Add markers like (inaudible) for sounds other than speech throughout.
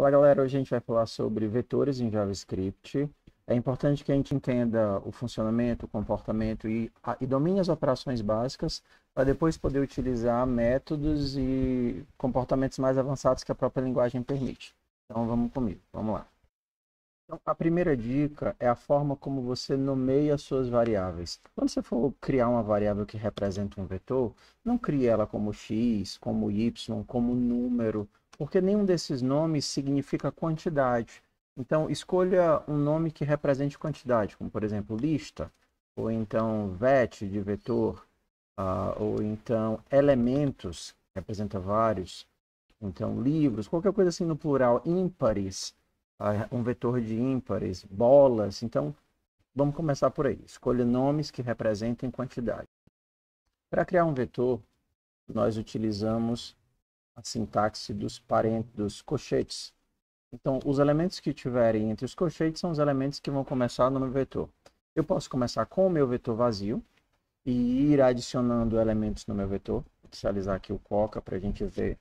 Olá galera, hoje a gente vai falar sobre vetores em JavaScript. É importante que a gente entenda o funcionamento, o comportamento e, a, e domine as operações básicas para depois poder utilizar métodos e comportamentos mais avançados que a própria linguagem permite. Então vamos comigo, vamos lá. Então, a primeira dica é a forma como você nomeia suas variáveis. Quando você for criar uma variável que representa um vetor, não crie ela como x, como y, como número, porque nenhum desses nomes significa quantidade. Então, escolha um nome que represente quantidade, como por exemplo lista, ou então vet de vetor, uh, ou então elementos, representa vários, então livros, qualquer coisa assim no plural, ímpares, uh, um vetor de ímpares, bolas. Então, vamos começar por aí. Escolha nomes que representem quantidade. Para criar um vetor, nós utilizamos a sintaxe dos parentes, dos cochetes. Então, os elementos que tiverem entre os cochetes são os elementos que vão começar no meu vetor. Eu posso começar com o meu vetor vazio e ir adicionando elementos no meu vetor. Vou inicializar aqui o coca para a gente ver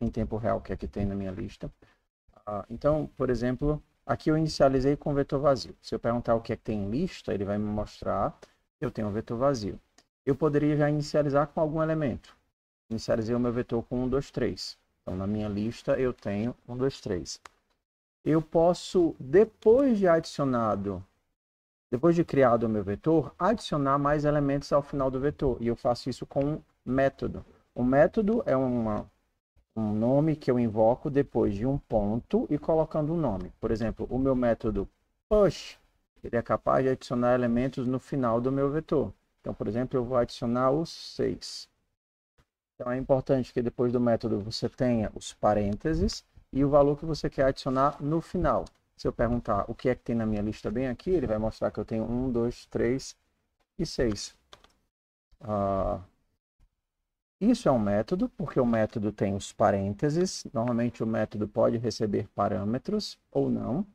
em tempo real o que é que tem na minha lista. Ah, então, por exemplo, aqui eu inicializei com o vetor vazio. Se eu perguntar o que é que tem em lista, ele vai me mostrar que eu tenho um vetor vazio. Eu poderia já inicializar com algum elemento inicializei o meu vetor com 1, 2, 3. Então, na minha lista, eu tenho 1, 2, 3. Eu posso, depois de adicionado, depois de criado o meu vetor, adicionar mais elementos ao final do vetor. E eu faço isso com um método. O método é uma, um nome que eu invoco depois de um ponto e colocando um nome. Por exemplo, o meu método push, ele é capaz de adicionar elementos no final do meu vetor. Então, por exemplo, eu vou adicionar os 6. Então é importante que depois do método você tenha os parênteses e o valor que você quer adicionar no final. Se eu perguntar o que é que tem na minha lista bem aqui, ele vai mostrar que eu tenho 1, 2, 3 e 6. Uh, ah, isso é um método, porque o método tem os parênteses. Normalmente o método pode receber parâmetros ou não.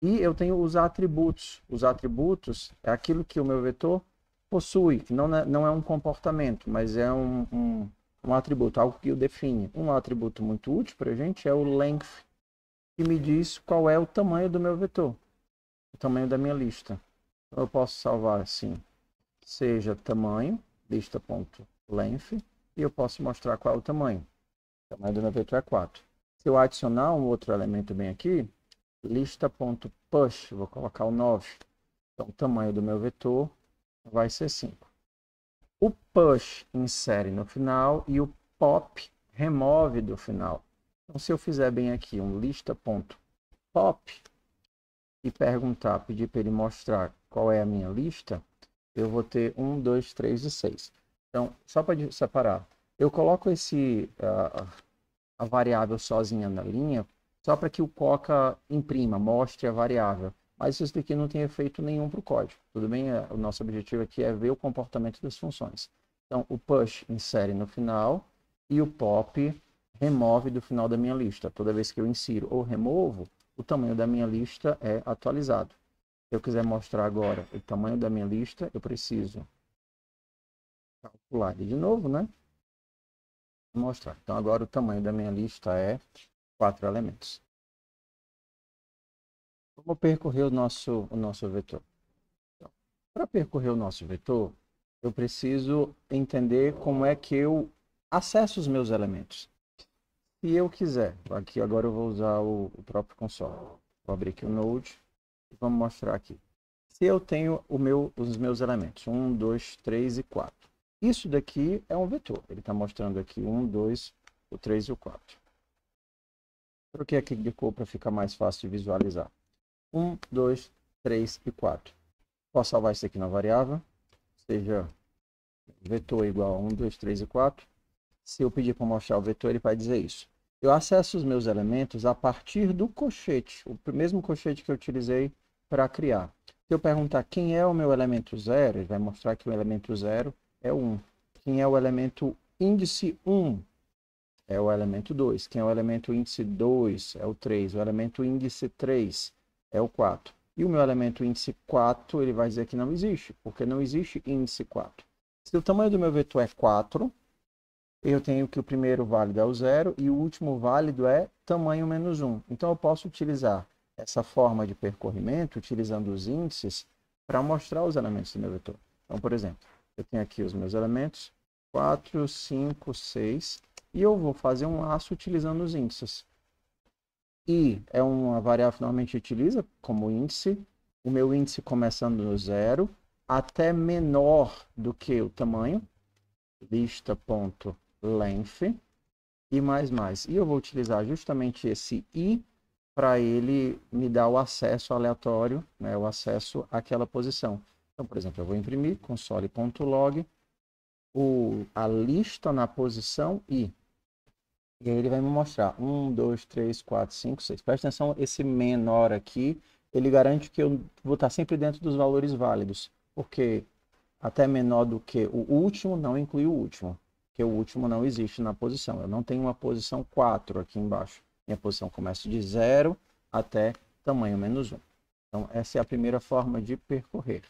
E eu tenho os atributos. Os atributos é aquilo que o meu vetor possui, que não é, não é um comportamento, mas é um, um um atributo, algo que o define. Um atributo muito útil para a gente é o length, que me diz qual é o tamanho do meu vetor, o tamanho da minha lista. Então, eu posso salvar assim, seja tamanho, lista.length, e eu posso mostrar qual é o tamanho. O tamanho do meu vetor é 4. Se eu adicionar um outro elemento bem aqui, lista.push, vou colocar o 9. Então, o tamanho do meu vetor vai ser 5. O push insere no final e o pop remove do final. Então, se eu fizer bem aqui um lista.pop e perguntar, pedir para ele mostrar qual é a minha lista, eu vou ter 1, 2, 3 e 6. Então, só para separar, eu coloco esse, uh, a variável sozinha na linha só para que o Coca imprima, mostre a variável mas isso daqui não tem efeito nenhum para o código. Tudo bem? É, o nosso objetivo aqui é ver o comportamento das funções. Então, o push insere no final e o pop remove do final da minha lista. Toda vez que eu insiro ou removo, o tamanho da minha lista é atualizado. Se eu quiser mostrar agora o tamanho da minha lista, eu preciso calcular ele de novo, né? mostrar. Então, agora o tamanho da minha lista é quatro elementos. Vamos percorrer o nosso, o nosso vetor. Então, Para percorrer o nosso vetor, eu preciso entender como é que eu acesso os meus elementos. Se eu quiser, aqui agora eu vou usar o, o próprio console. Vou abrir aqui o Node e vamos mostrar aqui. Se eu tenho meu, os meus elementos, 1, 2, 3 e 4. Isso daqui é um vetor. Ele está mostrando aqui 1, 2, o 3 e o 4. Troquei aqui de cor para ficar mais fácil de visualizar. 1, 2, 3 e 4. Posso salvar isso aqui na variável, seja vetor é igual a 1, 2, 3 e 4. Se eu pedir para mostrar o vetor, ele vai dizer isso. Eu acesso os meus elementos a partir do cochete, o mesmo cochete que eu utilizei para criar. Se eu perguntar quem é o meu elemento 0, ele vai mostrar que o elemento 0 é 1. Quem é o elemento índice 1 é o elemento 2. Quem é o elemento índice 2 é o 3. O elemento índice 3 é o 4. E o meu elemento índice 4, ele vai dizer que não existe, porque não existe índice 4. Se o tamanho do meu vetor é 4, eu tenho que o primeiro válido é o zero e o último válido é tamanho menos 1. Então, eu posso utilizar essa forma de percorrimento, utilizando os índices, para mostrar os elementos do meu vetor. Então, por exemplo, eu tenho aqui os meus elementos, 4, 5, 6, e eu vou fazer um laço utilizando os índices i é uma variável que normalmente utiliza como índice. O meu índice começando no zero, até menor do que o tamanho, lista.length, e mais mais. E eu vou utilizar justamente esse i para ele me dar o acesso aleatório, né, o acesso àquela posição. Então, por exemplo, eu vou imprimir console.log a lista na posição i. E aí ele vai me mostrar 1, 2, 3, 4, 5, 6. Presta atenção, esse menor aqui, ele garante que eu vou estar sempre dentro dos valores válidos. Porque até menor do que o último não inclui o último. Porque o último não existe na posição. Eu não tenho uma posição 4 aqui embaixo. Minha posição começa de 0 até tamanho menos 1. Então, essa é a primeira forma de percorrer.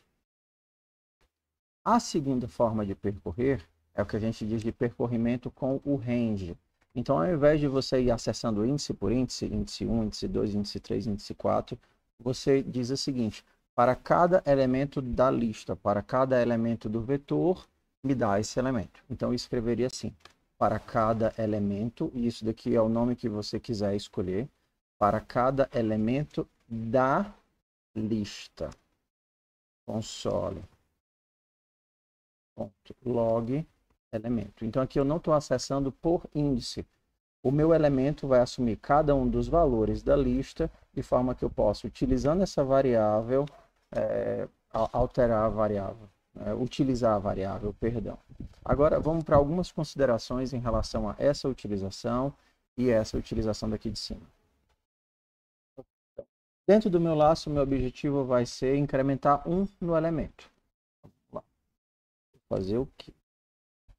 A segunda forma de percorrer é o que a gente diz de percorrimento com o range. Então, ao invés de você ir acessando índice por índice, índice 1, índice 2, índice 3, índice 4, você diz o seguinte: para cada elemento da lista, para cada elemento do vetor, me dá esse elemento. Então, eu escreveria assim: para cada elemento, e isso daqui é o nome que você quiser escolher, para cada elemento da lista. Console.log elemento. Então aqui eu não estou acessando por índice. O meu elemento vai assumir cada um dos valores da lista, de forma que eu possa, utilizando essa variável, é, alterar a variável, é, utilizar a variável, perdão. Agora vamos para algumas considerações em relação a essa utilização e essa utilização daqui de cima. Dentro do meu laço, meu objetivo vai ser incrementar 1 um no elemento. lá. fazer o quê?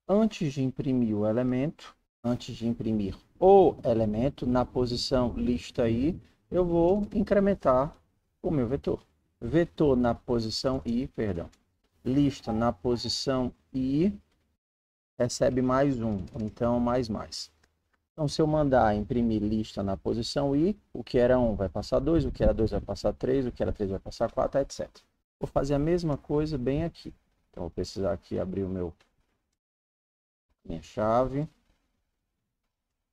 antes de imprimir o elemento, antes de imprimir o elemento na posição lista i, eu vou incrementar o meu vetor. Vetor na posição i, perdão. Lista na posição i recebe mais um, então mais mais. Então, se eu mandar imprimir lista na posição i, o que era 1 vai passar 2, o que era 2 vai passar 3, o que era 3 vai passar 4, etc. Vou fazer a mesma coisa bem aqui. Então, vou precisar aqui abrir o meu minha chave.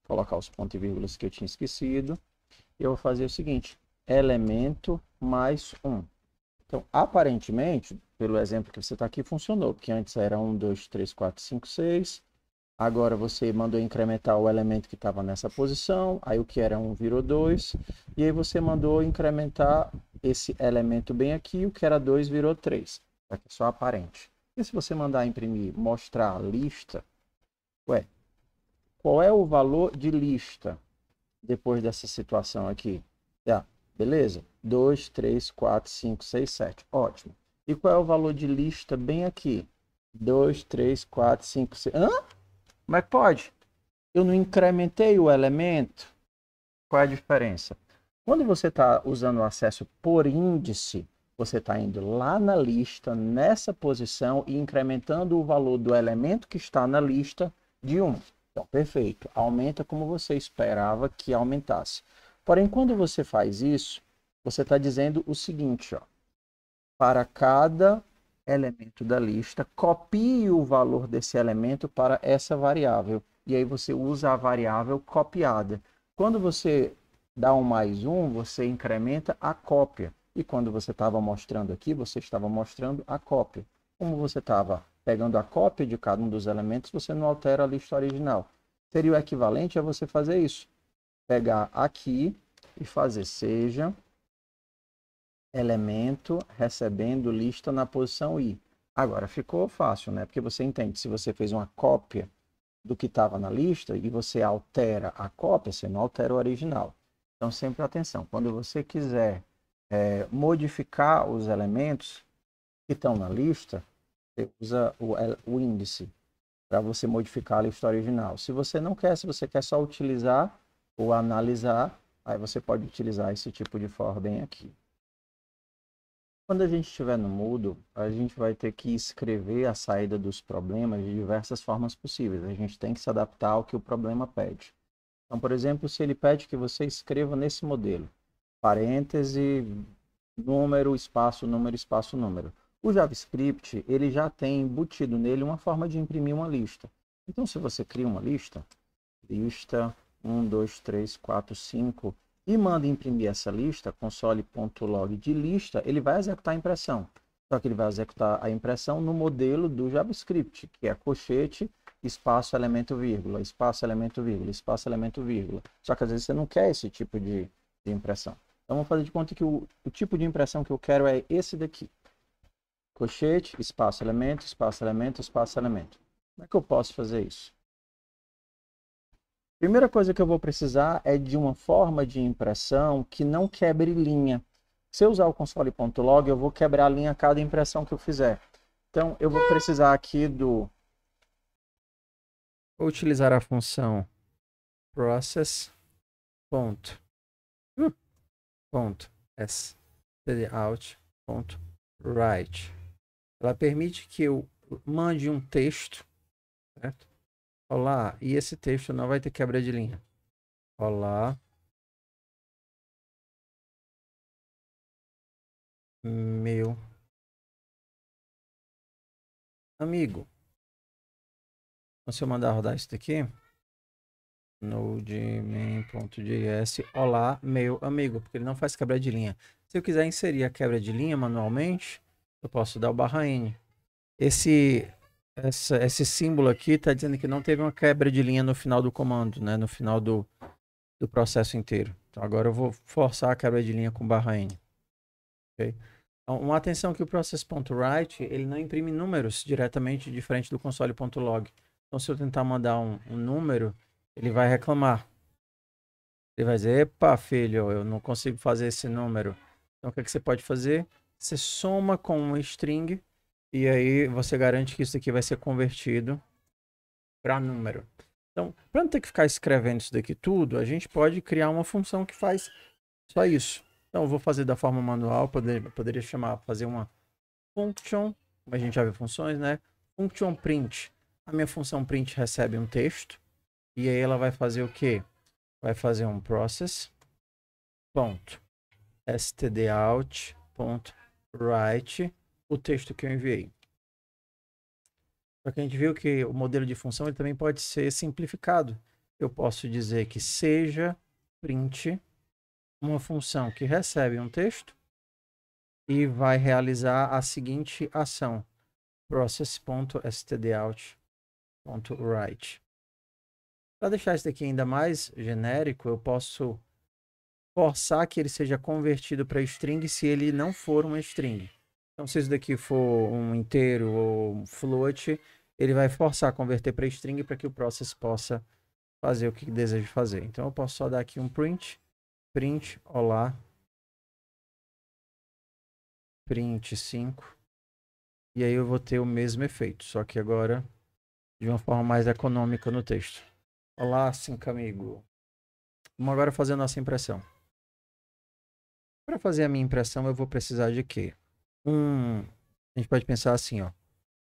Colocar os pontos e vírgulas que eu tinha esquecido. Eu vou fazer o seguinte, elemento mais um. Então, aparentemente, pelo exemplo que você está aqui, funcionou. Porque antes era 1, 2, 3, 4, 5, 6. Agora você mandou incrementar o elemento que estava nessa posição, aí o que era 1 virou 2, e aí você mandou incrementar esse elemento bem aqui, o que era 2 virou 3, aqui é só aparente. E se você mandar imprimir, mostrar a lista, Ué, qual é o valor de lista depois dessa situação aqui? Ah, beleza? 2, 3, 4, 5, 6, 7. Ótimo. E qual é o valor de lista bem aqui? 2, 3, 4, 5, 6. Hã? Como é que pode? Eu não incrementei o elemento? Qual é a diferença? Quando você está usando o acesso por índice, você está indo lá na lista, nessa posição, e incrementando o valor do elemento que está na lista de 1. Então, perfeito. Aumenta como você esperava que aumentasse. Porém, quando você faz isso, você está dizendo o seguinte, ó. Para cada elemento da lista, copie o valor desse elemento para essa variável. E aí você usa a variável copiada. Quando você dá um mais um, você incrementa a cópia. E quando você estava mostrando aqui, você estava mostrando a cópia. Como você estava pegando a cópia de cada um dos elementos, você não altera a lista original. Seria o equivalente a você fazer isso. Pegar aqui e fazer seja elemento recebendo lista na posição i. Agora ficou fácil, né? Porque você entende, se você fez uma cópia do que estava na lista e você altera a cópia, você não altera o original. Então, sempre atenção, quando você quiser é, modificar os elementos que estão na lista, você usa o, é, o índice para você modificar a lista original. Se você não quer, se você quer só utilizar ou analisar, aí você pode utilizar esse tipo de for bem aqui. Quando a gente estiver no Moodle, a gente vai ter que escrever a saída dos problemas de diversas formas possíveis. A gente tem que se adaptar ao que o problema pede. Então, por exemplo, se ele pede que você escreva nesse modelo, parêntese, número, espaço, número, espaço, número. O JavaScript ele já tem embutido nele uma forma de imprimir uma lista. Então, se você cria uma lista, lista 1, 2, 3, 4, 5, e manda imprimir essa lista, console.log de lista, ele vai executar a impressão. Só que ele vai executar a impressão no modelo do JavaScript, que é cochete, espaço, elemento, vírgula, espaço, elemento, vírgula, espaço, elemento, vírgula. Só que às vezes você não quer esse tipo de, de impressão. Então vamos fazer de conta que o, o tipo de impressão que eu quero é esse daqui. Colchete, espaço, elemento, espaço, elemento, espaço, elemento. Como é que eu posso fazer isso? Primeira coisa que eu vou precisar é de uma forma de impressão que não quebre linha. Se eu usar o console.log, eu vou quebrar a linha a cada impressão que eu fizer. Então, eu vou precisar aqui do... Vou utilizar a função process ponto ponto s out ponto write ela permite que eu mande um texto, certo? Olá, e esse texto não vai ter quebra de linha. Olá. Meu amigo. Então, se eu mandar rodar isso daqui, node.js, olá, meu amigo, porque ele não faz quebra de linha. Se eu quiser inserir a quebra de linha manualmente, eu posso dar o /n. Esse, essa, esse símbolo aqui está dizendo que não teve uma quebra de linha no final do comando, né? no final do, do processo inteiro. Então agora eu vou forçar a quebra de linha com /n. Okay? Então, uma atenção que o process.write ele não imprime números diretamente de frente do console.log. Então se eu tentar mandar um, um número, ele vai reclamar. Ele vai dizer, epa, filho, eu não consigo fazer esse número. Então, o que, é que você pode fazer? você soma com um string e aí você garante que isso aqui vai ser convertido para número. Então, para não ter que ficar escrevendo isso daqui tudo, a gente pode criar uma função que faz só isso. Então, eu vou fazer da forma manual, poderia chamar, fazer uma function, como a gente já viu funções, né? Function print. A minha função print recebe um texto, e aí ela vai fazer o quê? Vai fazer um process, ponto, stdout, ponto, write o texto que eu enviei. Só que a gente viu que o modelo de função ele também pode ser simplificado. Eu posso dizer que seja print uma função que recebe um texto e vai realizar a seguinte ação: process.stdout.write. Para deixar isso daqui ainda mais genérico, eu posso forçar que ele seja convertido para string se ele não for uma string. Então, se isso daqui for um inteiro ou um float, ele vai forçar a converter para string para que o process possa fazer o que deseja fazer. Então, eu posso só dar aqui um print, print, olá, print 5, e aí eu vou ter o mesmo efeito, só que agora de uma forma mais econômica no texto. Olá, Sync Amigo. Vamos agora fazer a nossa impressão. Para fazer a minha impressão, eu vou precisar de quê? Um, a gente pode pensar assim, ó.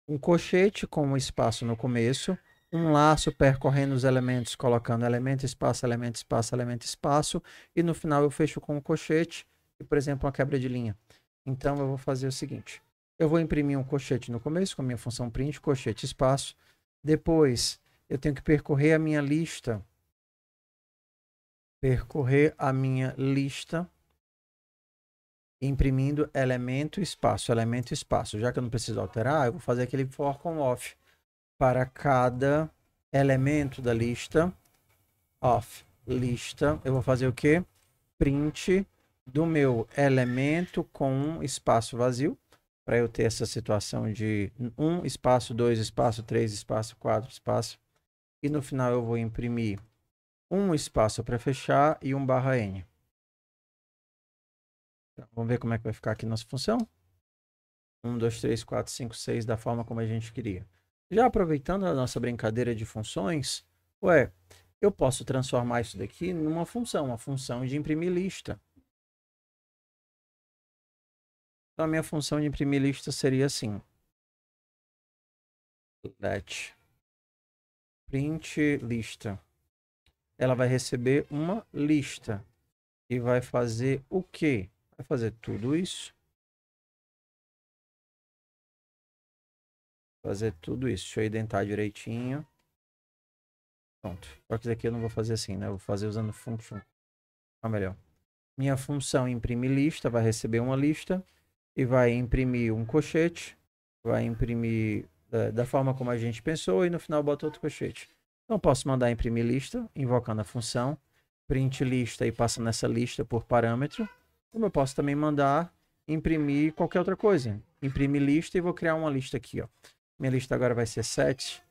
Um colchete com um espaço no começo, um laço percorrendo os elementos, colocando elemento, espaço, elemento, espaço, elemento, espaço, e no final eu fecho com um cochete e, por exemplo, uma quebra de linha. Então eu vou fazer o seguinte: eu vou imprimir um cochete no começo com a minha função print, colchete, espaço. Depois eu tenho que percorrer a minha lista, percorrer a minha lista imprimindo elemento espaço, elemento espaço. Já que eu não preciso alterar, eu vou fazer aquele for com off para cada elemento da lista off lista. Eu vou fazer o que? Print do meu elemento com um espaço vazio para eu ter essa situação de um espaço, dois espaço, três espaço, quatro espaço e no final eu vou imprimir um espaço para fechar e um barra n. Então, vamos ver como é que vai ficar aqui nossa função. 1, 2, 3, 4, 5, 6, da forma como a gente queria. Já aproveitando a nossa brincadeira de funções, ué, eu posso transformar isso daqui numa função, uma função de imprimir lista. Então, a minha função de imprimir lista seria assim. Let print lista. Ela vai receber uma lista e vai fazer o quê? Vai fazer tudo isso. Fazer tudo isso. Deixa eu identar direitinho. Pronto. Só que aqui eu não vou fazer assim, né? Eu vou fazer usando function. Ou melhor. Minha função imprimir lista, vai receber uma lista e vai imprimir um cochete. Vai imprimir da, é, da forma como a gente pensou e no final bota outro cochete. Então posso mandar imprimir lista, invocando a função print lista e passa nessa lista por parâmetro. Como eu posso também mandar imprimir qualquer outra coisa. Imprimir lista e vou criar uma lista aqui, ó. Minha lista agora vai ser 7.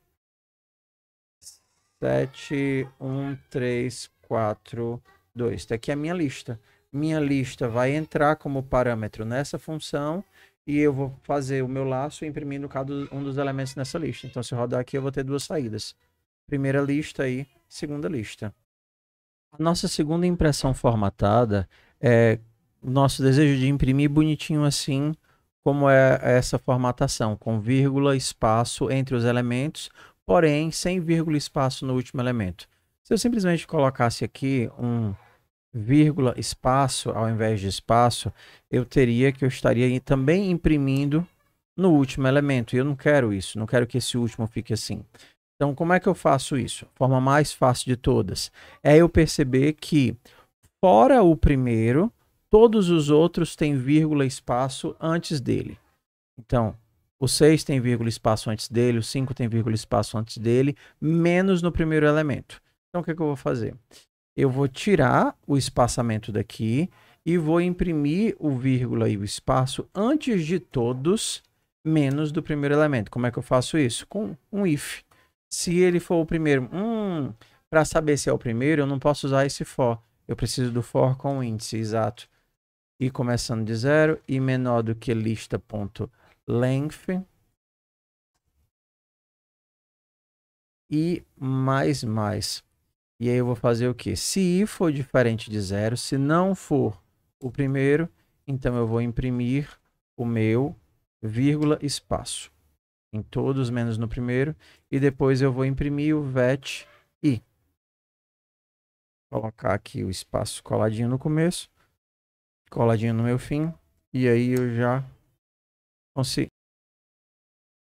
7, 1, 3, 4, 2. Está aqui a minha lista. Minha lista vai entrar como parâmetro nessa função e eu vou fazer o meu laço imprimindo cada um dos elementos nessa lista. Então, se eu rodar aqui, eu vou ter duas saídas. Primeira lista e segunda lista. A nossa segunda impressão formatada é nosso desejo de imprimir bonitinho assim como é essa formatação, com vírgula, espaço entre os elementos, porém sem vírgula espaço no último elemento. Se eu simplesmente colocasse aqui um vírgula espaço ao invés de espaço, eu teria que eu estaria também imprimindo no último elemento. E eu não quero isso, não quero que esse último fique assim. Então, como é que eu faço isso? A forma mais fácil de todas é eu perceber que fora o primeiro, todos os outros têm vírgula espaço antes dele. Então, o 6 tem vírgula espaço antes dele, o 5 tem vírgula espaço antes dele, menos no primeiro elemento. Então, o que, é que eu vou fazer? Eu vou tirar o espaçamento daqui e vou imprimir o vírgula e o espaço antes de todos, menos do primeiro elemento. Como é que eu faço isso? Com um if. Se ele for o primeiro, hum, para saber se é o primeiro, eu não posso usar esse for. Eu preciso do for com o índice, exato e começando de zero e menor do que lista.length e mais mais. E aí eu vou fazer o que? Se i for diferente de zero, se não for o primeiro, então eu vou imprimir o meu vírgula espaço em todos menos no primeiro e depois eu vou imprimir o vet i. Colocar aqui o espaço coladinho no começo coladinho no meu fim. E aí eu já consigo.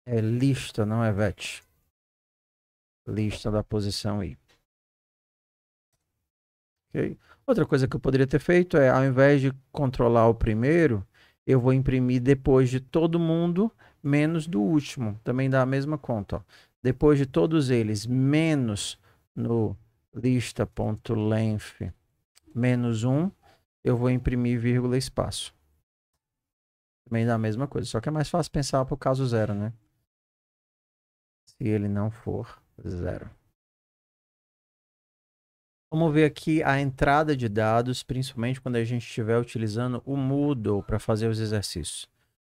É lista, não é vet. Lista da posição I. Ok. Outra coisa que eu poderia ter feito é, ao invés de controlar o primeiro, eu vou imprimir depois de todo mundo, menos do último. Também dá a mesma conta. Ó. Depois de todos eles, menos no lista.length menos 1, eu vou imprimir vírgula espaço. Também dá a mesma coisa, só que é mais fácil pensar para o caso zero, né? Se ele não for zero. Vamos ver aqui a entrada de dados, principalmente quando a gente estiver utilizando o Moodle para fazer os exercícios.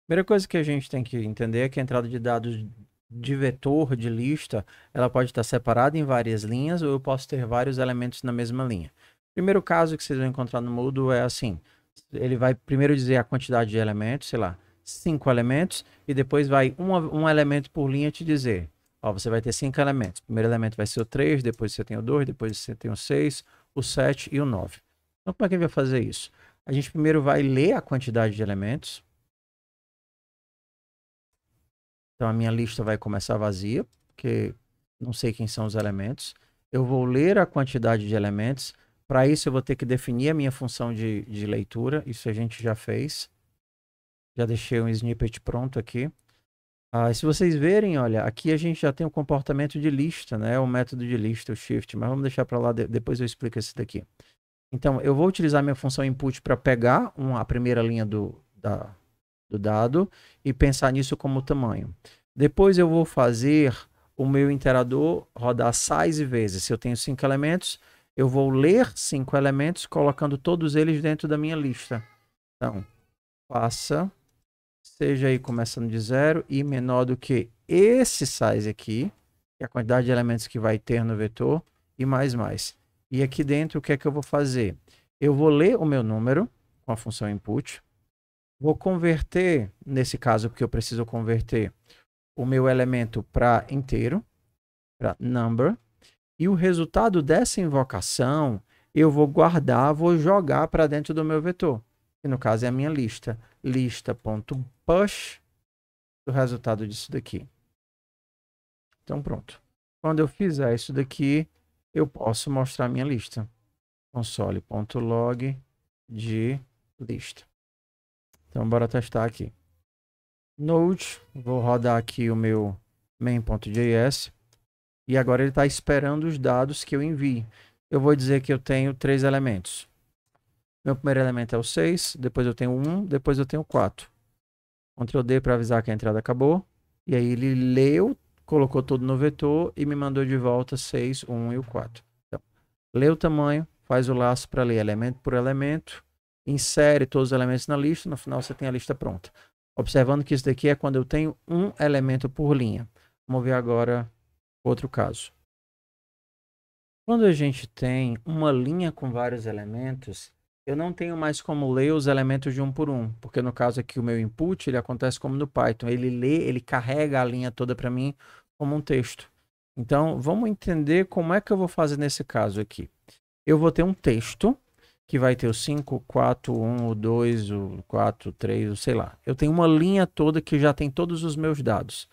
Primeira coisa que a gente tem que entender é que a entrada de dados de vetor, de lista, ela pode estar separada em várias linhas ou eu posso ter vários elementos na mesma linha. Primeiro caso que vocês vão encontrar no Moodle é assim: ele vai primeiro dizer a quantidade de elementos, sei lá, cinco elementos, e depois vai um, um elemento por linha te dizer. Ó, você vai ter cinco elementos. O primeiro elemento vai ser o 3, depois você tem o 2, depois você tem o 6, o 7 e o 9. Então, como é que ele vai fazer isso? A gente primeiro vai ler a quantidade de elementos. Então, a minha lista vai começar vazia, porque não sei quem são os elementos. Eu vou ler a quantidade de elementos para isso, eu vou ter que definir a minha função de, de leitura. Isso a gente já fez. Já deixei um snippet pronto aqui. Ah, se vocês verem, olha, aqui a gente já tem o comportamento de lista, né? O método de lista, o shift, mas vamos deixar para lá, de, depois eu explico esse daqui. Então, eu vou utilizar minha função input para pegar uma, a primeira linha do, da, do dado e pensar nisso como tamanho. Depois eu vou fazer o meu interador rodar size vezes. Se eu tenho cinco elementos, eu vou ler cinco elementos, colocando todos eles dentro da minha lista. Então, faça, seja aí começando de zero e menor do que esse size aqui, que é a quantidade de elementos que vai ter no vetor, e mais, mais. E aqui dentro, o que é que eu vou fazer? Eu vou ler o meu número com a função input, vou converter, nesse caso, porque eu preciso converter o meu elemento para inteiro, para number, e o resultado dessa invocação eu vou guardar, vou jogar para dentro do meu vetor, que no caso é a minha lista, lista.push do resultado disso daqui. Então pronto. Quando eu fizer isso daqui, eu posso mostrar a minha lista. console.log de lista. Então bora testar aqui. Node, vou rodar aqui o meu main.js e agora ele está esperando os dados que eu envie. Eu vou dizer que eu tenho três elementos. Meu primeiro elemento é o 6, depois eu tenho 1, depois eu tenho 4. Ctrl D para avisar que a entrada acabou. E aí ele leu, colocou tudo no vetor e me mandou de volta 6, 1 e o 4. Então, lê o tamanho, faz o laço para ler elemento por elemento, insere todos os elementos na lista, no final você tem a lista pronta. Observando que isso daqui é quando eu tenho um elemento por linha. Vamos ver agora Outro caso. Quando a gente tem uma linha com vários elementos, eu não tenho mais como ler os elementos de um por um, porque no caso aqui o meu input ele acontece como no Python, ele lê, ele carrega a linha toda para mim como um texto. Então vamos entender como é que eu vou fazer nesse caso aqui. Eu vou ter um texto que vai ter o 5, 4, 1, o 2, o 4, 3, o sei lá. Eu tenho uma linha toda que já tem todos os meus dados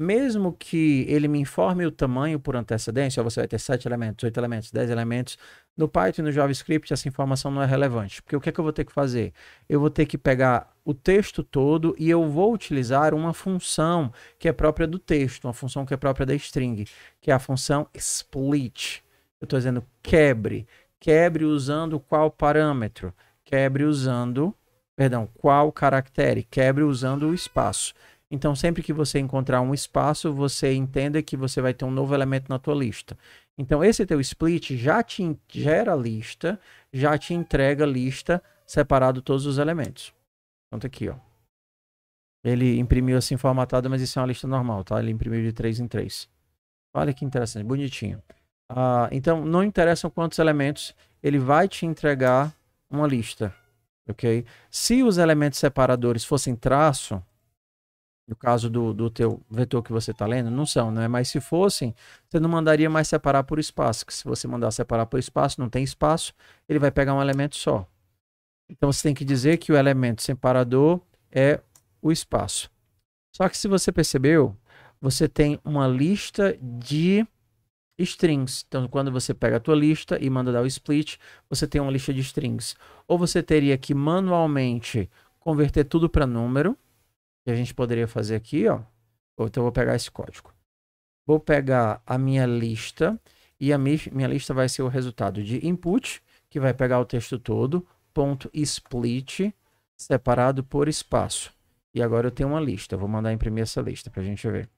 mesmo que ele me informe o tamanho por antecedência, você vai ter 7 elementos, 8 elementos, 10 elementos, no Python e no JavaScript essa informação não é relevante. Porque o que, é que eu vou ter que fazer? Eu vou ter que pegar o texto todo e eu vou utilizar uma função que é própria do texto, uma função que é própria da string, que é a função split. Eu estou dizendo quebre. Quebre usando qual parâmetro? Quebre usando, perdão, qual caractere? Quebre usando o espaço. Então, sempre que você encontrar um espaço, você entenda que você vai ter um novo elemento na tua lista. Então, esse teu split já te gera lista, já te entrega lista separado todos os elementos. Então, aqui, ó. Ele imprimiu assim formatado, mas isso é uma lista normal, tá? Ele imprimiu de 3 em 3. Olha que interessante, bonitinho. Ah, então, não interessam quantos elementos, ele vai te entregar uma lista, ok? Se os elementos separadores fossem traço, no caso do, do teu vetor que você está lendo, não são, né? Mas se fossem, você não mandaria mais separar por espaço, que se você mandar separar por espaço, não tem espaço, ele vai pegar um elemento só. Então você tem que dizer que o elemento separador é o espaço. Só que se você percebeu, você tem uma lista de strings. Então, quando você pega a tua lista e manda dar o split, você tem uma lista de strings. Ou você teria que manualmente converter tudo para número, que a gente poderia fazer aqui, ó. Então eu vou pegar esse código. Vou pegar a minha lista e a minha lista vai ser o resultado de input, que vai pegar o texto todo, ponto split separado por espaço. E agora eu tenho uma lista. Vou mandar imprimir essa lista para a gente ver.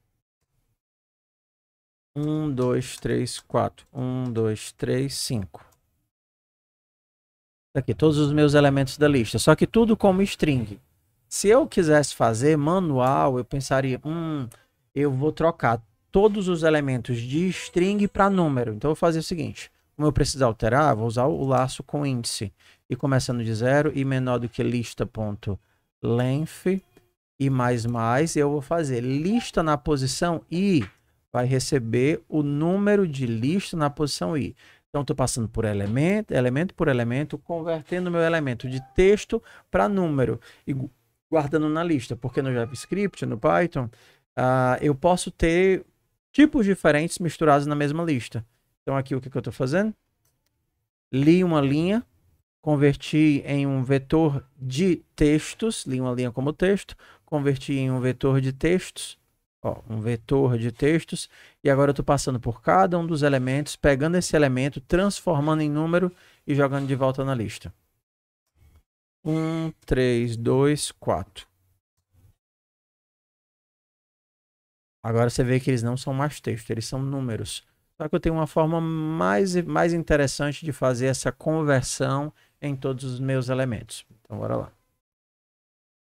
1, 2, 3, 4. 1, 2, 3, 5. Aqui, todos os meus elementos da lista. Só que tudo como string. Se eu quisesse fazer manual, eu pensaria, hum, eu vou trocar todos os elementos de string para número. Então eu vou fazer o seguinte, como eu preciso alterar, vou usar o laço com índice. E começando de zero e menor do que lista.length e mais mais, eu vou fazer lista na posição i, vai receber o número de lista na posição i. Então, estou passando por elemento, elemento por elemento, convertendo meu elemento de texto para número. E guardando na lista, porque no JavaScript, no Python, uh, eu posso ter tipos diferentes misturados na mesma lista. Então aqui o que, que eu estou fazendo? Li uma linha, converti em um vetor de textos, li uma linha como texto, converti em um vetor de textos, ó, um vetor de textos, e agora eu estou passando por cada um dos elementos, pegando esse elemento, transformando em número e jogando de volta na lista. Um, três, dois, quatro. Agora você vê que eles não são mais texto, eles são números. Só que eu tenho uma forma mais, mais interessante de fazer essa conversão em todos os meus elementos. Então, bora lá.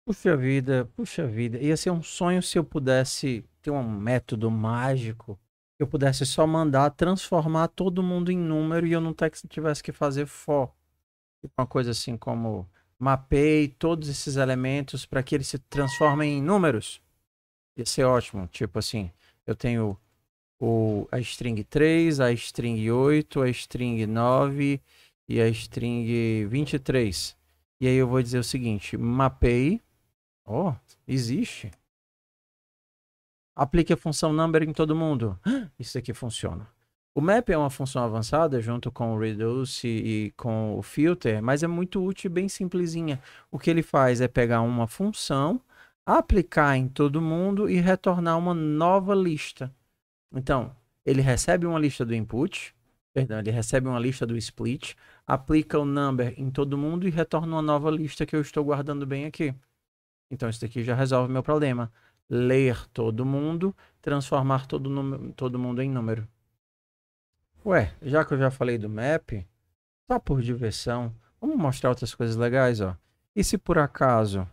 Puxa vida, puxa vida. Ia ser um sonho se eu pudesse ter um método mágico. Eu pudesse só mandar transformar todo mundo em número e eu não tivesse que fazer for. Tipo uma coisa assim como mapeie todos esses elementos para que eles se transformem em números. Ia ser ótimo. Tipo assim, eu tenho o, a string 3, a string 8, a string 9 e a string 23. E aí eu vou dizer o seguinte, mapei. Ó, oh, existe. Aplique a função number em todo mundo. (gasps) Isso aqui funciona. O map é uma função avançada junto com o reduce e com o filter, mas é muito útil e bem simplesinha. O que ele faz é pegar uma função, aplicar em todo mundo e retornar uma nova lista. Então, ele recebe uma lista do input, perdão, ele recebe uma lista do split, aplica o number em todo mundo e retorna uma nova lista que eu estou guardando bem aqui. Então, isso daqui já resolve meu problema. Ler todo mundo, transformar todo, todo mundo em número. Ué, já que eu já falei do map, só por diversão, vamos mostrar outras coisas legais, ó. E se por acaso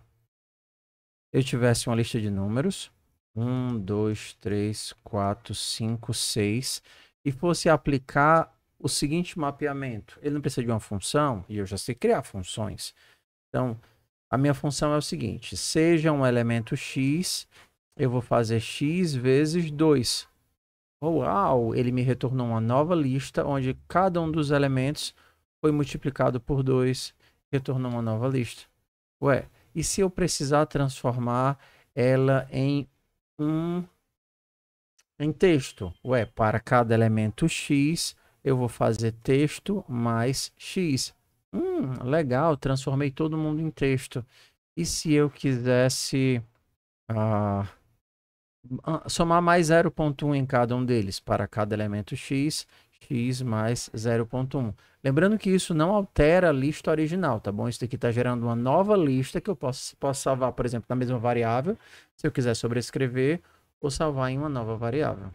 eu tivesse uma lista de números, 1, 2, 3, 4, 5, 6, e fosse aplicar o seguinte mapeamento, ele não precisa de uma função, e eu já sei criar funções. Então, a minha função é o seguinte, seja um elemento x, eu vou fazer x vezes 2. Uau! Ele me retornou uma nova lista onde cada um dos elementos foi multiplicado por 2, retornou uma nova lista. Ué, e se eu precisar transformar ela em um em texto? Ué, para cada elemento x, eu vou fazer texto mais x. Hum, legal, transformei todo mundo em texto. E se eu quisesse... Ah, ah, somar mais 0,1 em cada um deles, para cada elemento x, x mais 0,1. Lembrando que isso não altera a lista original, tá bom? Isso aqui está gerando uma nova lista que eu posso, posso salvar, por exemplo, na mesma variável, se eu quiser sobrescrever, ou salvar em uma nova variável.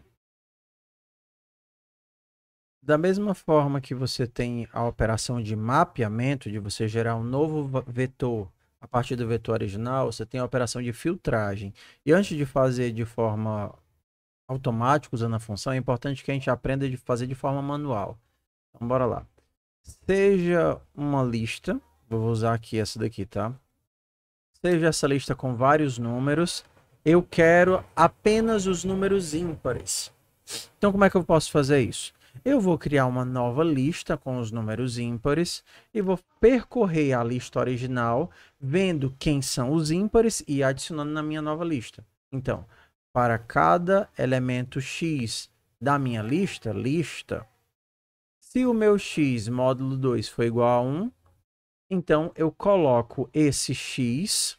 Da mesma forma que você tem a operação de mapeamento, de você gerar um novo vetor a partir do vetor original, você tem a operação de filtragem. E antes de fazer de forma automática usando a função, é importante que a gente aprenda de fazer de forma manual. Então, bora lá. Seja uma lista, vou usar aqui essa daqui, tá? Seja essa lista com vários números, eu quero apenas os números ímpares. Então, como é que eu posso fazer isso? Eu vou criar uma nova lista com os números ímpares e vou percorrer a lista original, vendo quem são os ímpares e adicionando na minha nova lista. Então, para cada elemento x da minha lista, lista, se o meu x módulo 2 for igual a 1, então eu coloco esse x,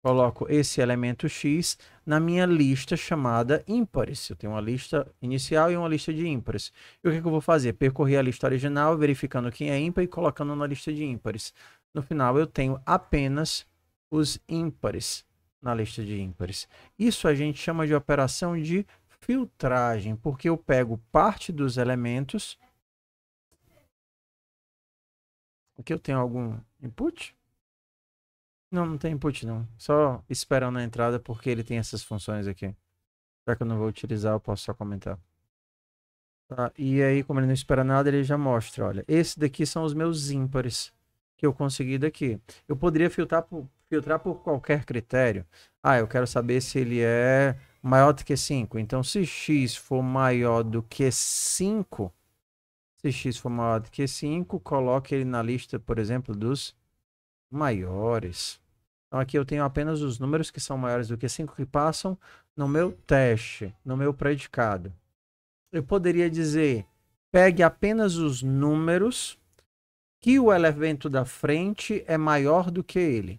coloco esse elemento x na minha lista chamada ímpares. Eu tenho uma lista inicial e uma lista de ímpares. E o que, é que eu vou fazer? Percorrer a lista original, verificando quem é ímpar e colocando na lista de ímpares. No final, eu tenho apenas os ímpares na lista de ímpares. Isso a gente chama de operação de filtragem, porque eu pego parte dos elementos. Aqui eu tenho algum input? Não, não tem input não. Só esperando a entrada porque ele tem essas funções aqui. Já que eu não vou utilizar, eu posso só comentar. Tá, e aí, como ele não espera nada, ele já mostra, olha. Esse daqui são os meus ímpares que eu consegui daqui. Eu poderia filtrar por, filtrar por qualquer critério. Ah, eu quero saber se ele é maior do que 5. Então, se x for maior do que 5, se x for maior do que 5, coloque ele na lista, por exemplo, dos maiores. Então aqui eu tenho apenas os números que são maiores do que 5 que passam no meu teste, no meu predicado. Eu poderia dizer, pegue apenas os números que o elemento da frente é maior do que ele.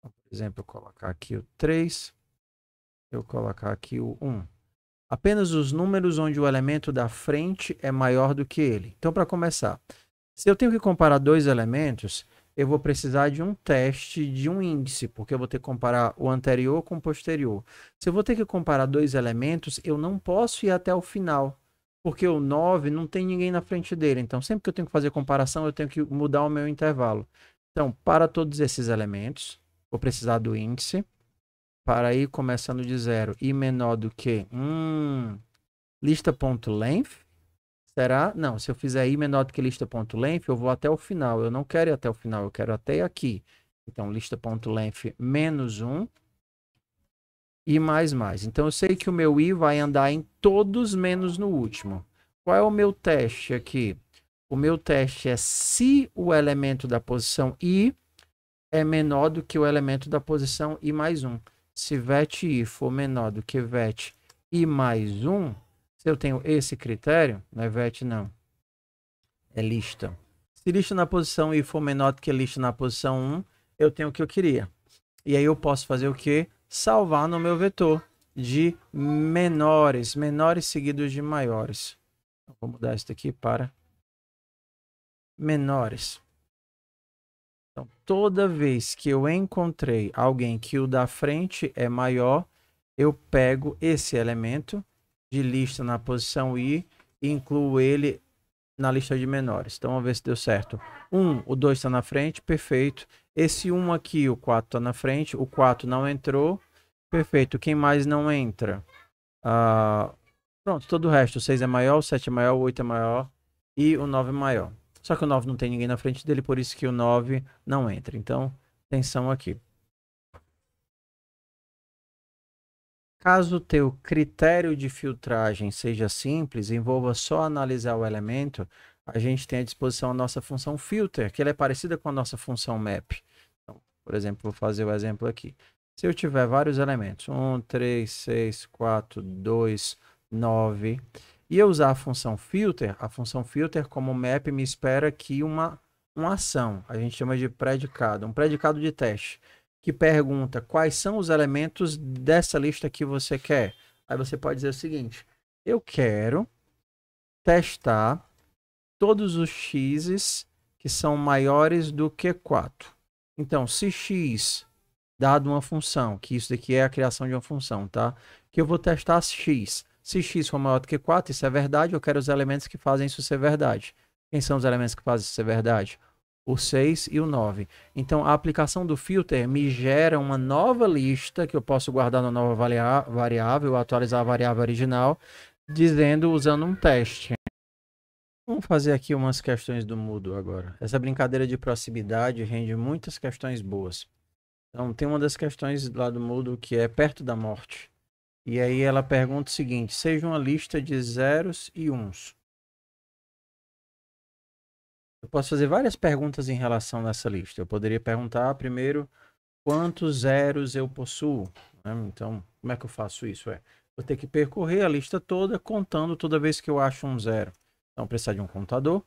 Então, por exemplo, eu colocar aqui o 3, eu colocar aqui o 1. Apenas os números onde o elemento da frente é maior do que ele. Então, para começar, se eu tenho que comparar dois elementos, eu vou precisar de um teste de um índice, porque eu vou ter que comparar o anterior com o posterior. Se eu vou ter que comparar dois elementos, eu não posso ir até o final, porque o 9 não tem ninguém na frente dele. Então, sempre que eu tenho que fazer comparação, eu tenho que mudar o meu intervalo. Então, para todos esses elementos, vou precisar do índice. Para ir começando de zero e menor do que hum, lista.length Será? Não, se eu fizer i menor do que lista.length, eu vou até o final. Eu não quero ir até o final, eu quero até aqui. Então, lista.length menos 1 e mais mais. Então, eu sei que o meu i vai andar em todos menos no último. Qual é o meu teste aqui? O meu teste é se o elemento da posição i é menor do que o elemento da posição i mais 1. Se vet i for menor do que vet i mais 1, se eu tenho esse critério, na IVET não. É lista. Se lista na posição i for menor do que lista na posição 1, eu tenho o que eu queria. E aí eu posso fazer o quê? Salvar no meu vetor de menores, menores seguidos de maiores. Então, vou mudar isso daqui para menores. Então, toda vez que eu encontrei alguém que o da frente é maior, eu pego esse elemento de lista na posição I e incluo ele na lista de menores. Então, vamos ver se deu certo. 1, um, o 2 está na frente, perfeito. Esse 1 um aqui, o 4 está na frente, o 4 não entrou, perfeito. Quem mais não entra? Ah, pronto, todo o resto. O 6 é maior, o 7 é maior, o 8 é maior e o 9 é maior. Só que o 9 não tem ninguém na frente dele, por isso que o 9 não entra. Então, atenção aqui. Caso o teu critério de filtragem seja simples, envolva só analisar o elemento, a gente tem à disposição a nossa função filter, que ela é parecida com a nossa função map. Então, por exemplo, vou fazer o exemplo aqui. Se eu tiver vários elementos, 1, 3, 6, 4, 2, 9, e eu usar a função filter, a função filter como map me espera aqui uma, uma ação. A gente chama de predicado, um predicado de teste que pergunta quais são os elementos dessa lista que você quer. Aí você pode dizer o seguinte: eu quero testar todos os x's que são maiores do que 4. Então, se x dado uma função, que isso daqui é a criação de uma função, tá? Que eu vou testar x. Se x for maior do que 4, isso é verdade, eu quero os elementos que fazem isso ser verdade. Quem são os elementos que fazem isso ser verdade? o 6 e o 9. Então, a aplicação do filter me gera uma nova lista que eu posso guardar na nova variável, atualizar a variável original, dizendo, usando um teste. Vamos fazer aqui umas questões do Moodle agora. Essa brincadeira de proximidade rende muitas questões boas. Então, tem uma das questões lá do Moodle que é perto da morte. E aí ela pergunta o seguinte, seja uma lista de zeros e uns. Eu posso fazer várias perguntas em relação nessa lista. Eu poderia perguntar primeiro quantos zeros eu possuo. Né? Então, como é que eu faço isso? É, vou ter que percorrer a lista toda contando toda vez que eu acho um zero. Então, precisar de um contador.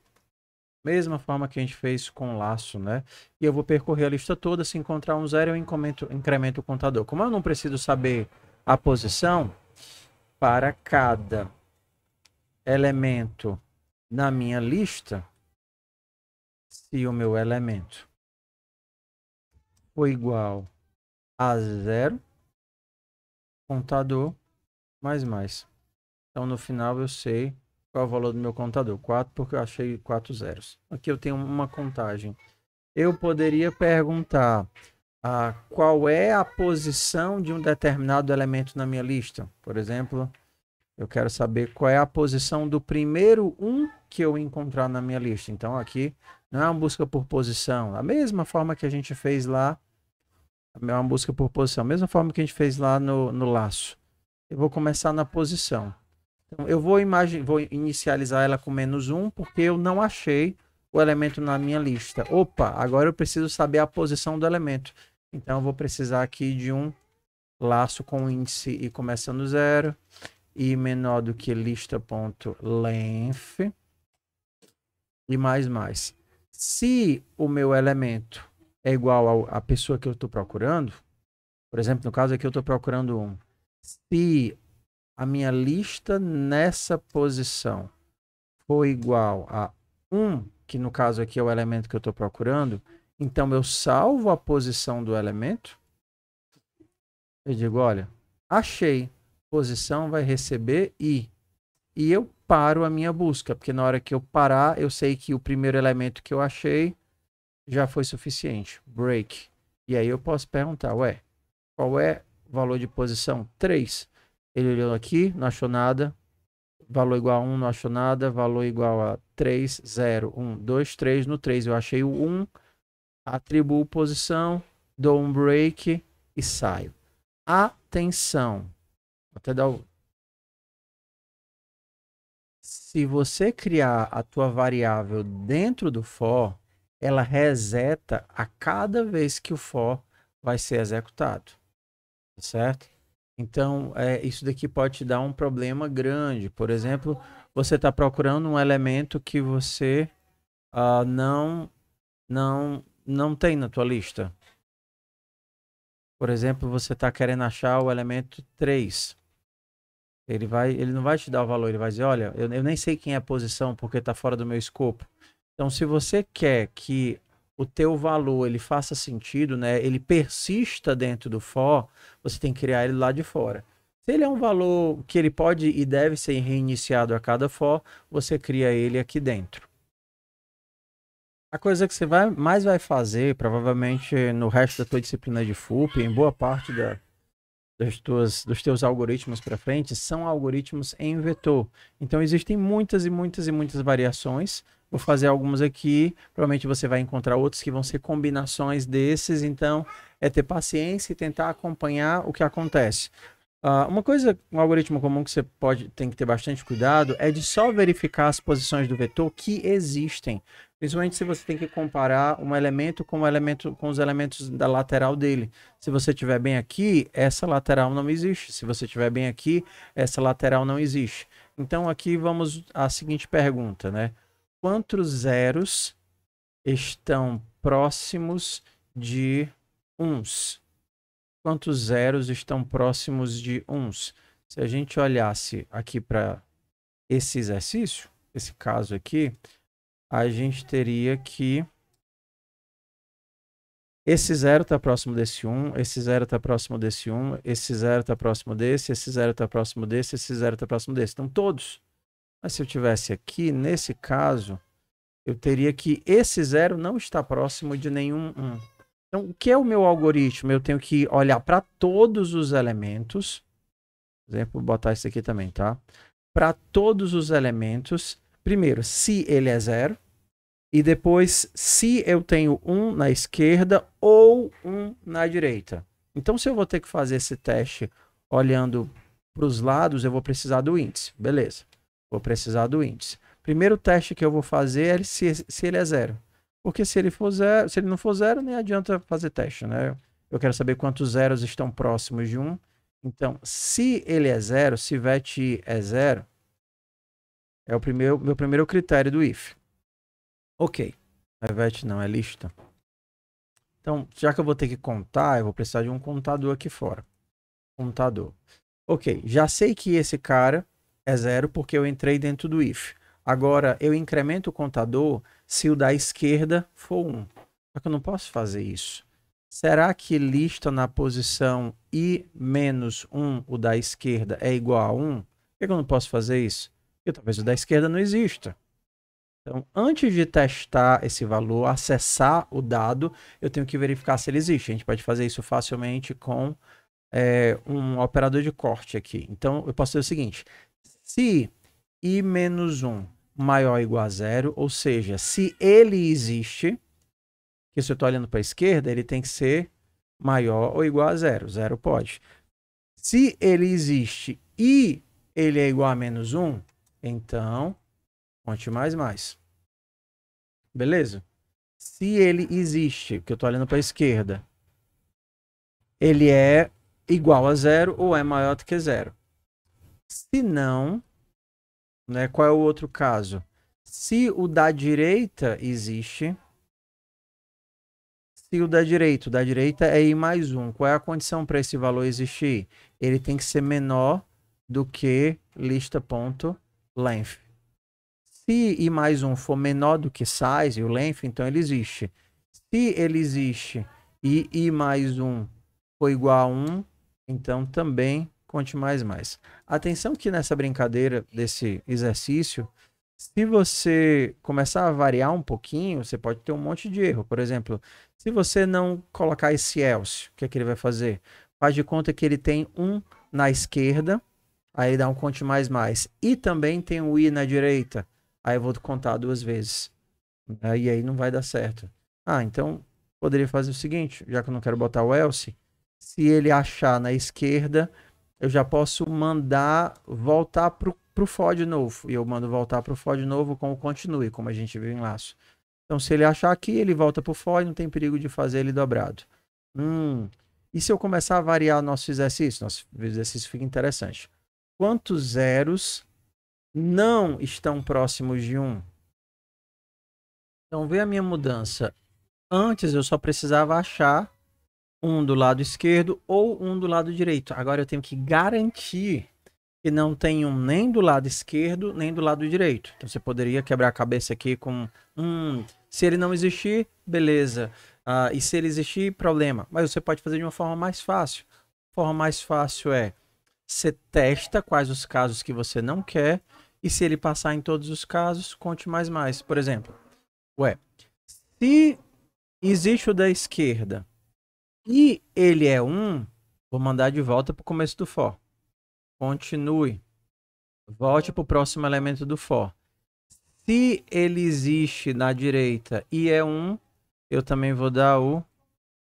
Mesma forma que a gente fez com o laço, né? E eu vou percorrer a lista toda. Se encontrar um zero, eu incremento, incremento o contador. Como eu não preciso saber a posição, para cada elemento na minha lista, se o meu elemento for igual a zero, contador, mais mais. Então, no final, eu sei qual é o valor do meu contador. 4, porque eu achei 4 zeros. Aqui eu tenho uma contagem. Eu poderia perguntar ah, qual é a posição de um determinado elemento na minha lista. Por exemplo, eu quero saber qual é a posição do primeiro 1 um que eu encontrar na minha lista. Então, aqui não é uma busca por posição. A mesma forma que a gente fez lá, é uma busca por posição. A mesma forma que a gente fez lá no, no laço. Eu vou começar na posição. Então, eu vou, vou inicializar ela com menos um, porque eu não achei o elemento na minha lista. Opa, agora eu preciso saber a posição do elemento. Então, eu vou precisar aqui de um laço com índice e começando zero e menor do que lista.length e mais mais. Se o meu elemento é igual à pessoa que eu estou procurando, por exemplo, no caso aqui eu estou procurando um. Se a minha lista nessa posição for igual a 1, que no caso aqui é o elemento que eu estou procurando, então eu salvo a posição do elemento. Eu digo, olha, achei. Posição vai receber I e eu paro a minha busca, porque na hora que eu parar, eu sei que o primeiro elemento que eu achei já foi suficiente. Break. E aí eu posso perguntar, ué, qual é o valor de posição? 3. Ele olhou aqui, não achou nada. Valor igual a 1, não achou nada. Valor igual a 3, 0, 1, 2, 3. No 3 eu achei o 1, atribuo posição, dou um break e saio. Atenção. Vou até dar o se você criar a tua variável dentro do for, ela reseta a cada vez que o for vai ser executado, tá certo? Então, é, isso daqui pode te dar um problema grande. Por exemplo, você está procurando um elemento que você uh, não, não, não tem na tua lista. Por exemplo, você está querendo achar o elemento 3. Ele, vai, ele não vai te dar o valor, ele vai dizer, olha, eu, eu nem sei quem é a posição porque está fora do meu escopo. Então, se você quer que o teu valor ele faça sentido, né? Ele persista dentro do for, você tem que criar ele lá de fora. Se ele é um valor que ele pode e deve ser reiniciado a cada for, você cria ele aqui dentro. A coisa que você vai, mais vai fazer, provavelmente no resto da tua disciplina de FUP, em boa parte da, das tuas, dos teus algoritmos para frente são algoritmos em vetor. Então existem muitas e muitas e muitas variações. Vou fazer algumas aqui. Provavelmente você vai encontrar outros que vão ser combinações desses. Então é ter paciência e tentar acompanhar o que acontece. Uh, uma coisa, um algoritmo comum que você pode tem que ter bastante cuidado é de só verificar as posições do vetor que existem. Principalmente se você tem que comparar um elemento com um elemento com os elementos da lateral dele. Se você estiver bem aqui, essa lateral não existe. Se você estiver bem aqui, essa lateral não existe. Então aqui vamos à seguinte pergunta, né? Quantos zeros estão próximos de uns? quantos zeros estão próximos de uns. Se a gente olhasse aqui para esse exercício, esse caso aqui, a gente teria que esse zero está próximo desse 1, esse zero está próximo desse 1, esse zero está próximo desse, esse zero está próximo desse, esse zero está próximo desse. Então, todos. Mas se eu tivesse aqui, nesse caso, eu teria que esse zero não está próximo de nenhum 1. Então, o que é o meu algoritmo? Eu tenho que olhar para todos os elementos. Por exemplo, vou botar isso aqui também, tá? Para todos os elementos. Primeiro, se ele é zero. E depois, se eu tenho um na esquerda ou um na direita. Então, se eu vou ter que fazer esse teste olhando para os lados, eu vou precisar do índice. Beleza. Vou precisar do índice. Primeiro teste que eu vou fazer é se, se ele é zero. Porque se ele for zero, se ele não for zero, nem adianta fazer teste, né? Eu quero saber quantos zeros estão próximos de um. Então, se ele é zero, se VET é zero, é o primeiro, meu primeiro critério do if. Ok. A é VET não é lista. Então, já que eu vou ter que contar, eu vou precisar de um contador aqui fora. Contador. Ok, já sei que esse cara é zero porque eu entrei dentro do if. Agora, eu incremento o contador se o da esquerda for 1. Só que eu não posso fazer isso. Será que lista na posição i menos 1 o da esquerda é igual a 1? Por que eu não posso fazer isso? Porque talvez o da esquerda não exista. Então, antes de testar esse valor, acessar o dado, eu tenho que verificar se ele existe. A gente pode fazer isso facilmente com é, um operador de corte aqui. Então, eu posso dizer o seguinte: se i menos 1 maior ou igual a zero, ou seja, se ele existe, que se eu estou olhando para a esquerda, ele tem que ser maior ou igual a zero. Zero pode. Se ele existe e ele é igual a menos um, então, conte mais, mais. Beleza? Se ele existe, que eu estou olhando para a esquerda, ele é igual a zero ou é maior do que zero. Se não, né? Qual é o outro caso? Se o da direita existe, se o da direita, o da direita é i mais 1, qual é a condição para esse valor existir? Ele tem que ser menor do que lista.length. Se i mais 1 for menor do que size, o length, então ele existe. Se ele existe e i mais 1 for igual a 1, então também Conte mais mais. Atenção que nessa brincadeira desse exercício, se você começar a variar um pouquinho, você pode ter um monte de erro. Por exemplo, se você não colocar esse else, o que é que ele vai fazer? Faz de conta que ele tem um na esquerda, aí dá um conte mais mais. E também tem um i na direita, aí eu vou contar duas vezes. E aí não vai dar certo. Ah, então poderia fazer o seguinte, já que eu não quero botar o else, se ele achar na esquerda, eu já posso mandar voltar pro, pro for de novo. E eu mando voltar pro o de novo com o continue, como a gente viu em laço. Então, se ele achar aqui, ele volta pro o e não tem perigo de fazer ele dobrado. Hum. E se eu começar a variar nosso exercício? Nosso exercício fica interessante. Quantos zeros não estão próximos de 1? Um? Então, vê a minha mudança. Antes eu só precisava achar um do lado esquerdo ou um do lado direito. Agora eu tenho que garantir que não tem um nem do lado esquerdo nem do lado direito. Então você poderia quebrar a cabeça aqui com um. Se ele não existir, beleza. Uh, e se ele existir, problema. Mas você pode fazer de uma forma mais fácil. A forma mais fácil é você testa quais os casos que você não quer. E se ele passar em todos os casos, conte mais mais. Por exemplo, ué, se existe o da esquerda e ele é um, vou mandar de volta para o começo do for. Continue. Volte para o próximo elemento do for. Se ele existe na direita e é um, eu também vou dar o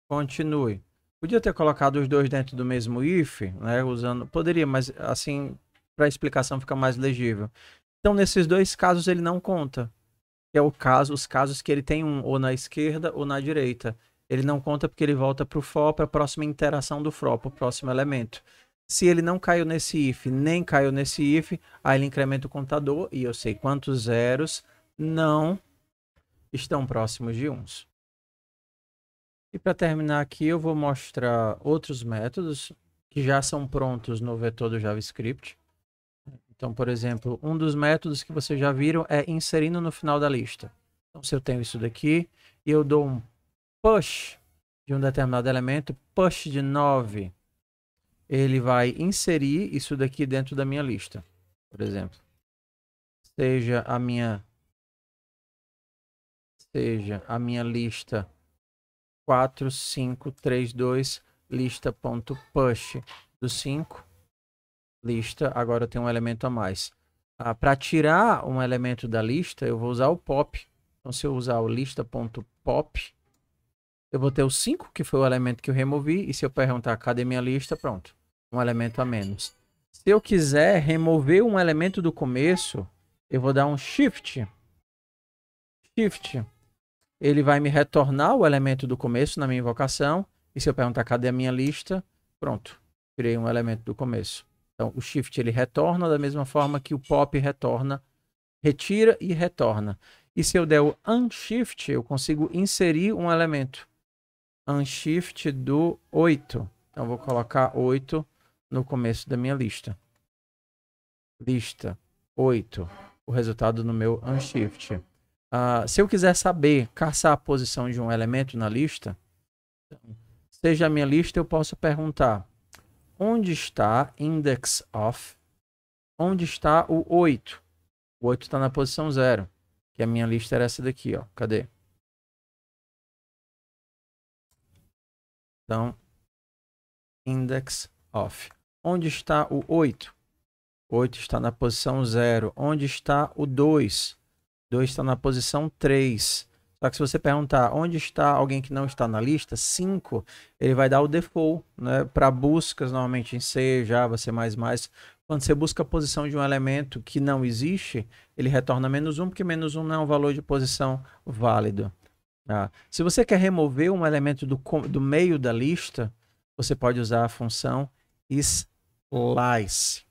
continue. Podia ter colocado os dois dentro do mesmo if, né? Usando, poderia, mas assim para a explicação fica mais legível. Então, nesses dois casos ele não conta. Que é o caso, os casos que ele tem um ou na esquerda ou na direita. Ele não conta porque ele volta para o for, para a próxima interação do for, para o próximo elemento. Se ele não caiu nesse if, nem caiu nesse if, aí ele incrementa o contador e eu sei quantos zeros não estão próximos de uns. E para terminar aqui, eu vou mostrar outros métodos que já são prontos no vetor do JavaScript. Então, por exemplo, um dos métodos que vocês já viram é inserindo no final da lista. Então, se eu tenho isso daqui e eu dou um push de um determinado elemento, push de 9, ele vai inserir isso daqui dentro da minha lista, por exemplo. Seja a minha seja a minha lista 4532 lista.push do 5 lista, agora tem um elemento a mais. Ah, para tirar um elemento da lista, eu vou usar o pop. Então se eu usar o lista.pop eu vou ter o 5, que foi o elemento que eu removi, e se eu perguntar cadê minha lista, pronto. Um elemento a menos. Se eu quiser remover um elemento do começo, eu vou dar um shift. Shift. Ele vai me retornar o elemento do começo na minha invocação. E se eu perguntar cadê a minha lista, pronto. Tirei um elemento do começo. Então, o shift ele retorna da mesma forma que o pop retorna, retira e retorna. E se eu der o unshift, eu consigo inserir um elemento. Unshift do 8. Então, vou colocar 8 no começo da minha lista. Lista 8. O resultado no meu Unshift. Uh, se eu quiser saber caçar a posição de um elemento na lista, então, seja a minha lista, eu posso perguntar onde está index of, onde está o 8. O 8 está na posição 0, que a minha lista era essa daqui, ó. Cadê? Então, index of. Onde está o 8? 8 está na posição 0. Onde está o 2? 2 está na posição 3. Só que se você perguntar onde está alguém que não está na lista, 5, ele vai dar o default, né? Para buscas, normalmente em C, Java, C++. Quando você busca a posição de um elemento que não existe, ele retorna menos 1, porque menos 1 não é um valor de posição válido. Ah, se você quer remover um elemento do, do meio da lista, você pode usar a função slice.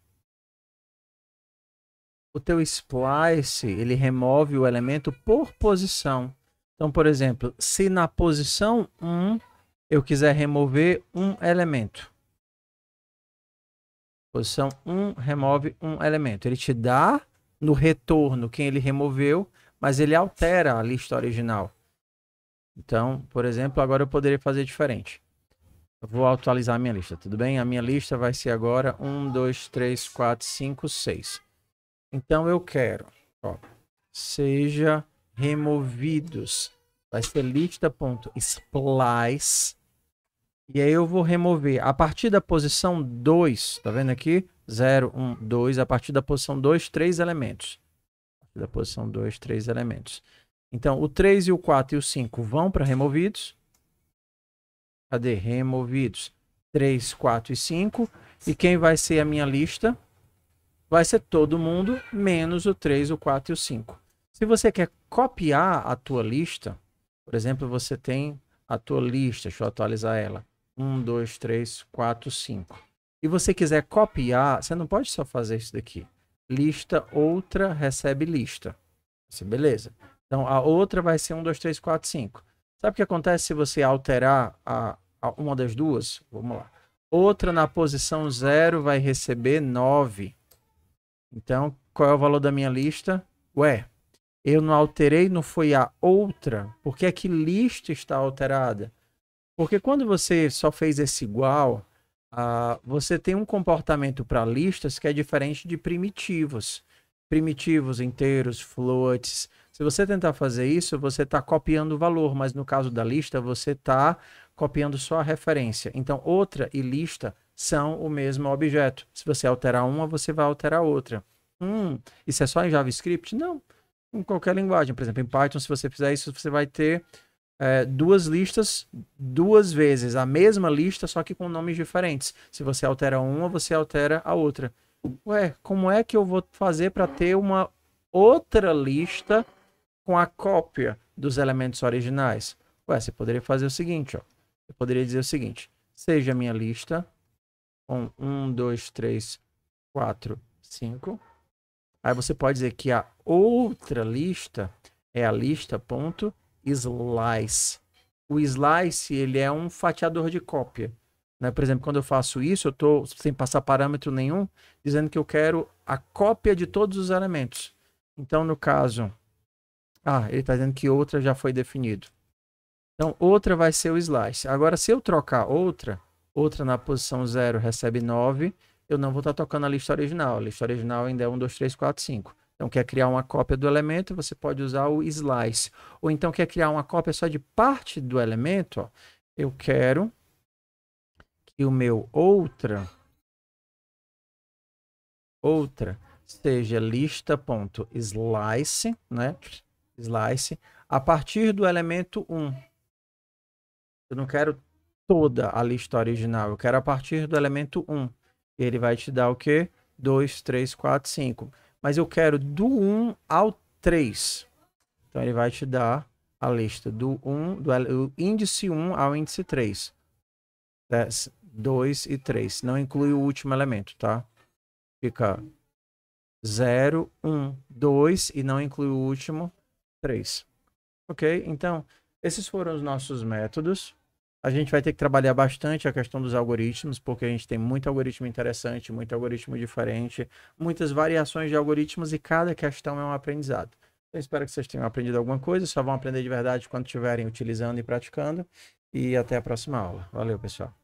O teu splice, ele remove o elemento por posição. Então, por exemplo, se na posição 1 eu quiser remover um elemento. Posição 1 remove um elemento. Ele te dá no retorno quem ele removeu, mas ele altera a lista original. Então, por exemplo, agora eu poderia fazer diferente. Eu vou atualizar a minha lista, tudo bem? A minha lista vai ser agora 1, 2, 3, 4, 5, 6. Então eu quero, ó, seja removidos. Vai ser lista.splice. E aí eu vou remover a partir da posição 2, tá vendo aqui? 0, 1, 2, a partir da posição 2, 3 elementos. Da posição 2, 3 elementos. Então, o 3 e o 4 e o 5 vão para removidos. Cadê? Removidos. 3, 4 e 5. E quem vai ser a minha lista? Vai ser todo mundo, menos o 3, o 4 e o 5. Se você quer copiar a tua lista, por exemplo, você tem a tua lista, deixa eu atualizar ela. 1, 2, 3, 4, 5. E você quiser copiar, você não pode só fazer isso daqui. Lista, outra, recebe lista. É beleza. Então a outra vai ser 1, 2, 3, 4, 5. Sabe o que acontece se você alterar a, a uma das duas? Vamos lá. Outra na posição 0 vai receber 9. Então, qual é o valor da minha lista? Ué, eu não alterei, não foi a outra? Por que é que lista está alterada? Porque quando você só fez esse igual, uh, você tem um comportamento para listas que é diferente de primitivos. Primitivos inteiros, floats, se você tentar fazer isso, você está copiando o valor, mas no caso da lista, você está copiando só a referência. Então, outra e lista são o mesmo objeto. Se você alterar uma, você vai alterar outra. Hum, isso é só em JavaScript? Não. Em qualquer linguagem. Por exemplo, em Python, se você fizer isso, você vai ter é, duas listas duas vezes. A mesma lista, só que com nomes diferentes. Se você altera uma, você altera a outra. Ué, como é que eu vou fazer para ter uma outra lista com a cópia dos elementos originais? Ué, você poderia fazer o seguinte, ó. Eu poderia dizer o seguinte, seja a minha lista com 1, 2, 3, 4, 5. Aí você pode dizer que a outra lista é a lista ponto slice. O slice, ele é um fatiador de cópia. Né? Por exemplo, quando eu faço isso, eu estou sem passar parâmetro nenhum, dizendo que eu quero a cópia de todos os elementos. Então, no caso, ah, ele está dizendo que outra já foi definido. Então, outra vai ser o slice. Agora, se eu trocar outra, outra na posição 0 recebe 9, eu não vou estar tá tocando a lista original. A lista original ainda é 1, 2, 3, 4, 5. Então, quer criar uma cópia do elemento, você pode usar o slice. Ou então, quer criar uma cópia só de parte do elemento, ó. eu quero que o meu outra, outra, seja lista.slice, né? slice a partir do elemento 1. Eu não quero toda a lista original, eu quero a partir do elemento 1. Ele vai te dar o quê? 2, 3, 4, 5. Mas eu quero do 1 ao 3. Então ele vai te dar a lista do 1, do índice 1 ao índice 3. 10, 2 e 3. Não inclui o último elemento, tá? Fica 0, 1, 2 e não inclui o último 3. Ok? Então, esses foram os nossos métodos. A gente vai ter que trabalhar bastante a questão dos algoritmos, porque a gente tem muito algoritmo interessante, muito algoritmo diferente, muitas variações de algoritmos e cada questão é um aprendizado. Eu espero que vocês tenham aprendido alguma coisa, só vão aprender de verdade quando estiverem utilizando e praticando. E até a próxima aula. Valeu, pessoal.